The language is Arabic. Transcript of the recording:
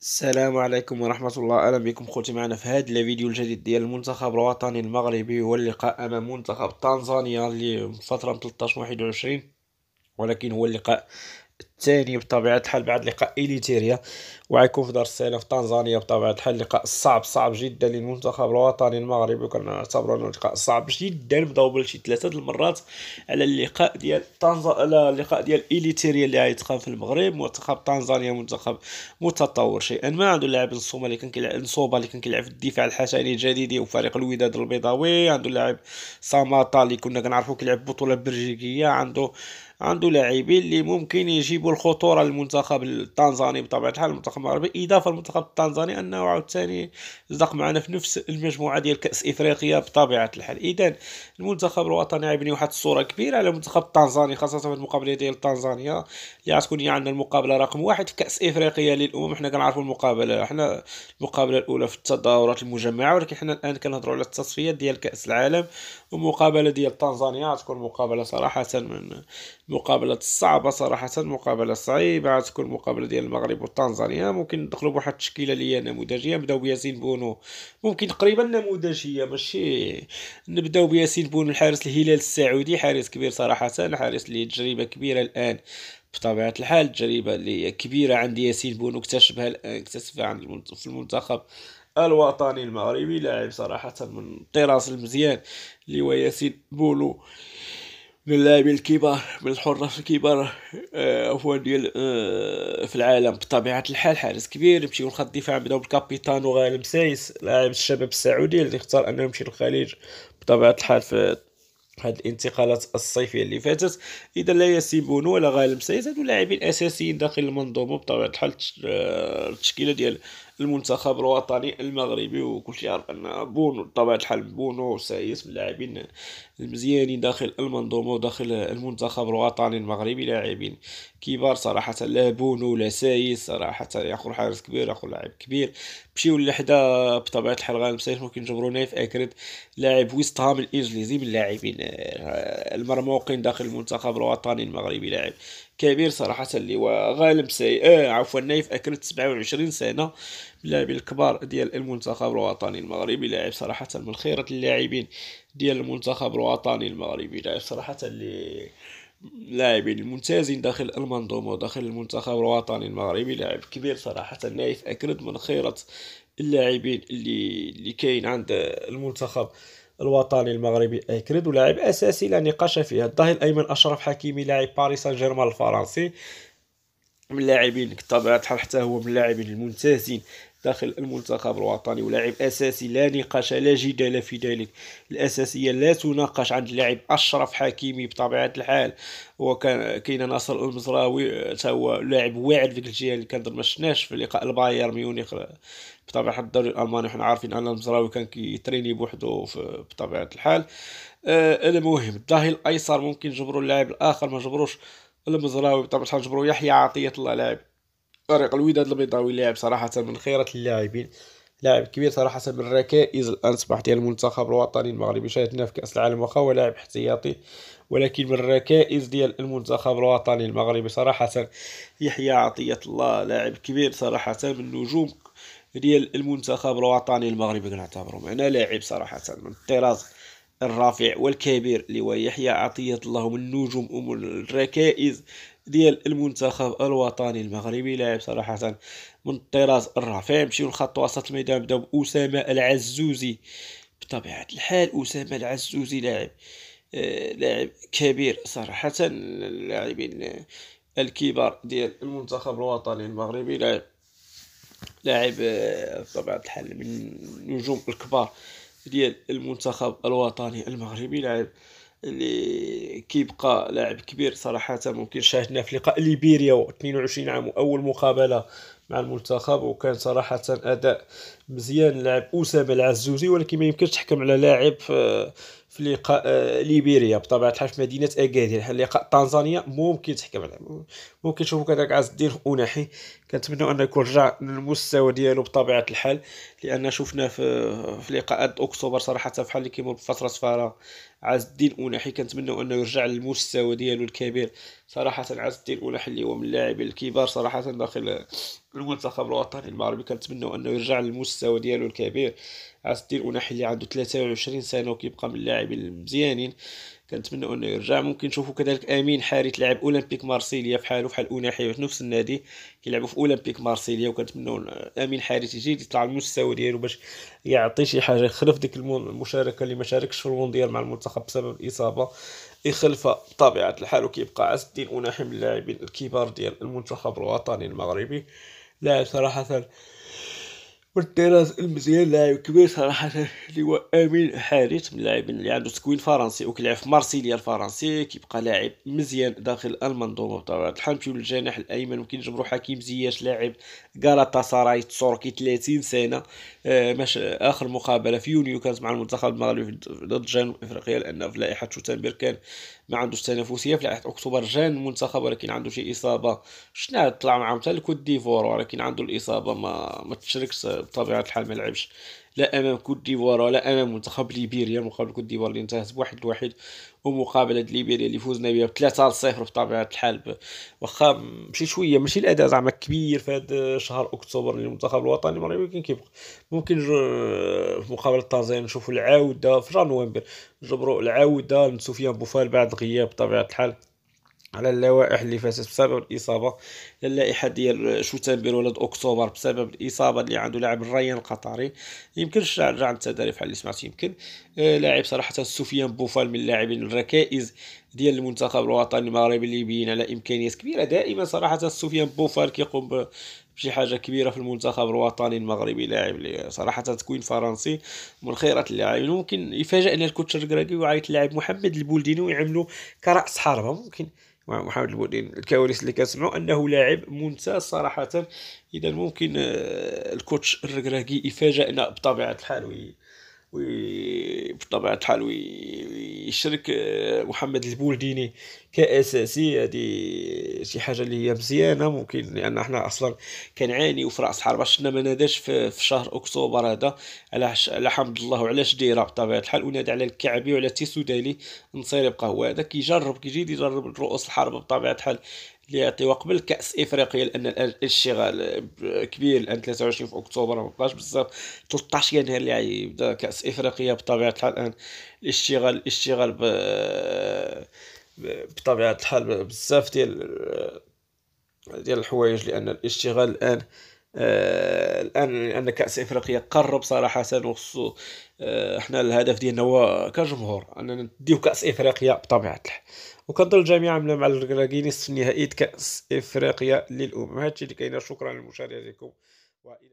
السلام عليكم ورحمة الله أهلا بكم خوتي معنا في هذا الفيديو الجديد ديال المنتخب الوطني المغربي هو اللقاء أمام منتخب تنزانيا اللي فترة من 13 21 ولكن هو اللقاء الثاني بطبيعه الحال بعد لقاء اليتيريا وعيكون في دار السلام في تنزانيا بطبيعه الحال لقاء صعب صعب جدا للمنتخب الوطني المغربي وكنعتبرو انه لقاء صعب جدا بداو بلشي ثلاثه المرات على اللقاء ديال طنزا على اللقاء ديال اليتيريا اللي غيتقام في المغرب منتخب تنزانيا منتخب متطور شيئا ما عنده لاعب نصوبة اللي كان كيلعب نصوبه اللي كان كيلعب في الدفاع الحسني الجديد وفريق الوداد البيضاوي عنده لاعب ساماتا اللي كنا كنعرفو كيلعب بطوله بلجيكيه عنده عنده لاعبين اللي ممكن يجيبوا الخطوره للمنتخب التنزاني بطبيعه الحال المنتخب المغربي اضافه للمنتخب التنزاني انه عاوتاني صدق معنا في نفس المجموعه ديال كاس افريقيا بطبيعه الحال اذا المنتخب الوطني يبني واحد الصوره كبيره على المنتخب التنزاني خاصه في المقابله ديال تنزانيا اللي غتكون هي عندنا المقابله رقم واحد في كاس افريقيا للامم حنا كنعرفوا المقابله حنا المقابله الاولى في التظاهرات المجمعه ولكن حنا الان كنهضروا على التصفيات ديال كاس العالم ومقابله ديال تنزانيا غتكون مقابله صراحه من مقابلة صعبة صراحة مقابلة صعيبة تكون مقابلة ديال المغرب وتنزانيا ممكن ندخلوا بواحد التشكيلة اللي هي نموذجية نبداو بياسين بونو ممكن تقريبا نموذجية ماشي نبداو بياسين بونو الحارس الهلال السعودي حارس كبير صراحة حارس اللي تجربة كبيرة الآن بطبيعه الحال تجربة اللي هي كبيره عند ياسين بونو اكتشفها الان عند في المنتخب الوطني المغربي لاعب صراحه من الطراز المزيان اللي هو ياسين بونو من اللاعبين الكبار من الحراس الكبار عفوا آه، ديال آه، في العالم بطبيعه الحال حارس كبير يمشي لخط الدفاع بداو بالكابيتان وغالب سايس لاعب الشباب السعودي اللي اختار انه يمشي للخليج بطبيعه الحال في هاد الانتقالات الصيفيه اللي فاتت اذا لا ياسين بونو ولا غالب سايس هادو لاعبين اساسيين داخل المنظومه بطبيعه الحال آه، التشكيله ديال المنتخب الوطني المغربي وكلشي يعرف ان بونو بطبيعه الحال بونو وسايس من اللاعبين المزيانين داخل المنظومه وداخل المنتخب الوطني المغربي لاعبين كبار صراحه لا بونو لا سايس صراحه ياخذ حارس كبير ياخذ لاعب كبير مشيو لحدا بطبيعه الحال سايس ممكن جبروا نايف اكريد لاعب ويست هام الانجليزي من اللاعبين آه، المرموقين داخل المنتخب الوطني المغربي لاعب كبير صراحه لي غالب سي آه عفوا نايف اكرت 27 سنه لاعب الكبار ديال المنتخب الوطني المغربي لاعب صراحه من خيره اللاعبين ديال المنتخب الوطني المغربي لاعب صراحه اللي لاعبين ممتازين داخل المنظومه وداخل المنتخب الوطني المغربي لاعب كبير صراحه نايف اكرد من خيره اللاعبين اللي اللي كاين عند المنتخب الوطني المغربي ايكريد ولاعب اساسي لا نقاش فيه الظهير الايمن اشرف حكيمي لاعب باريس سان جيرمان الفرنسي من اللاعبين بطبيعه الحال حتى هو من اللاعبين الممتازين داخل المنتخب الوطني ولاعب اساسي لا نقاش لا جدال في ذلك الاساسيه لا تناقش عند اللاعب اشرف حكيمي بطبيعه الحال وكان كاين ناصر المزراوي حتى هو لاعب واعد ديك الجهه اللي كنظن ما شفناش في لقاء البايرن ميونخ بطبيعه الدوري الالماني وحنا عارفين ان المزراوي كان كيتريني بوحدو بطبيعه الحال آه، المهم الظهير الايسر ممكن جبروا اللاعب الاخر ما جبروش المزراوي بطبيعة الحال نجبرو يحيى عطية الله لاعب فريق الوداد البيضاوي لاعب صراحة من خيرة اللاعبين لاعب كبير صراحة من ركائز الآن أصبح ديال المنتخب الوطني المغربي شاهدناه في كأس العالم واخا هو لاعب احتياطي ولكن من الركائز ديال المنتخب الوطني المغربي صراحة يحيى عطية الله لاعب كبير صراحة من نجوم ديال المنتخب الوطني المغربي كنعتبرو معنا لاعب صراحة من الطراز الرافع والكبير اللي هو يحيى عطية الله من النجوم ومن الركائز ديال المنتخب الوطني المغربي لاعب صراحة من الطراز الرفيع نمشيو لخط وسط الميدان نبداو بأسامة العزوزي بطبيعة الحال أسامة العزوزي لاعب آه، لاعب كبير صراحة اللاعبين الكبار ديال المنتخب الوطني المغربي لاعب لاعب آه، بطبيعة الحال من النجوم الكبار ديال المنتخب الوطني المغربي لاعب اللي كيبقى لاعب كبير صراحه ممكن شاهدنا في لقاء ليبيريا 22 عام واول مقابله مع المنتخب وكان صراحة أداء مزيان لاعب أسامة العزوزي ولكن ما يمكنش تحكم على لاعب آه في لقاء آه، ليبيريا بطبيعه الحال في مدينه اكادير لقاء تنزانيا ممكن تحكم عليه ممكن تشوفوا كذلك عز الدين اوناحي كنتمنى انه يكون رجع للمستوى ديالو بطبيعه الحال لان شفنا في في لقاءات اكتوبر صراحه بحال اللي كيمر بفتره فراغ عز الدين اوناحي كنتمنى انه يرجع للمستوى ديالو الكبير صراحة عزتي الأولى حلي هو من اللاعبين الكبار صراحة داخل المنتخب الوطني المغربي كنتمنوا أنه يرجع للمستوى ديالو الكبير عز الدين أناحي اللي عنده 23 سنة وكيبقى من اللاعبين المزيانين كنتمنى انه يرجع ممكن نشوفو كذلك امين حارث لاعب اولمبيك مارسيليا بحاله بحال اوناحي في نفس النادي كيلعبو في اولمبيك مارسيليا وكنتمنى امين حارث يجي يطلع المستوى ديالو باش يعطي شي حاجه خلف ديك المشاركه اللي ما شاركش في المونديال مع المنتخب بسبب الاصابه يخلف طبيعة الحال وكيبقى عز الدين وناحي من اللاعبين الكبار ديال المنتخب الوطني المغربي لاعب صراحة والطراز المزيان لاعب كبير صراحه اللي هو امين حارث من اللاعبين اللي عنده تكوين فرنسي وكيلعب في مارسيليا الفرنسي كيبقى لاعب مزيان داخل المنظومه بطبيعه الحال نمشيو للجناح الايمن وكينجبرو حكيم زياش لاعب غالاتا سراي تسوركي 30 سنه آه مش اخر مقابله في يونيو كانت مع المنتخب المغربي ضد جنوب افريقيا لان في لائحه شوتنبير كان ما عندوش تنافسيه في لائحه اكتوبر جان المنتخب ولكن عنده شي اصابه شنا طلع معاهم حتى الكوت ديفور ولكن عنده الاصابه ما ما تشركش بطبيعه الحال ما لعبش لا امام كوت ديفوار ولا امام منتخب ليبيريا مقابل كوت ديفوار اللي انتهت بواحد لواحد ومقابله ليبيريا اللي فوزنا بها 3 0 بطبيعه الحال واخا ماشي شويه ماشي الاداء زعما كبير في هذا شهر اكتوبر للمنتخب الوطني المغربي ولكن كيبقى ممكن في مقابله تنزانيا نشوفوا العوده في نوفمبر نجبروا العوده لسفيان بوفال بعد غياب بطبيعه الحال على اللوائح اللي فاتت بسبب الاصابه اللائحه ديال شوتنبير ولد اكتوبر بسبب الاصابه اللي عنده لاعب الريان القطري يمكنش رجع عن التدريب بحال اللي سمعت يمكن آه لاعب صراحه سفيان بوفال من اللاعبين الركائز ديال المنتخب الوطني المغربي اللي يبين على امكانيات كبيره دائما صراحه سفيان بوفال كيقوم بشي حاجه كبيره في المنتخب الوطني المغربي لاعب اللي صراحه تكوين فرنسي من خيرات اللاعبين ممكن يفاجئنا الكوتش الكراكي وعيط اللاعب محمد البولديني ويعملوا كراس حربه ممكن محمد البودين الكواليس اللي كنسمعوا انه لاعب ممتاز صراحه اذا ممكن آه، الكوتش الركراكي يفاجئنا بطبيعه الحال وي وي بطبيعه الحال وي يشرك آه، محمد البولديني كاساسي هذه شي حاجه اللي هي مزيانه ممكن لان احنا اصلا كنعانيو وفي راس حرب شفنا ما ناداش في, في شهر اكتوبر هذا على على حمد الله وعلاش دايره بطبيعه الحال ونادى على الكعبي وعلى نصير يبقى هو هذا كيجرب كيجي يجرب رؤوس الحرب بطبيعه الحال اللي يعطيوها قبل كاس افريقيا لان الاشتغال كبير الان 23 في اكتوبر ما بقاش بزاف 13 يناير اللي يبدا كاس افريقيا بطبيعه الحال الان الاشتغال الاشتغال ب... بطبيعه الحال بزاف ديال ديال الحوايج لان الاشتغال الان آه، الان لان يعني كاس افريقيا قرب صراحه وخصو آه، احنا الهدف ديالنا هو كجمهور اننا نديو كاس افريقيا بطبيعه الحال وكنظن الجميع عامله مع الكراكينيس في نهائي كاس افريقيا للامم هادشي اللي كاين شكرا لمشاركتكم والى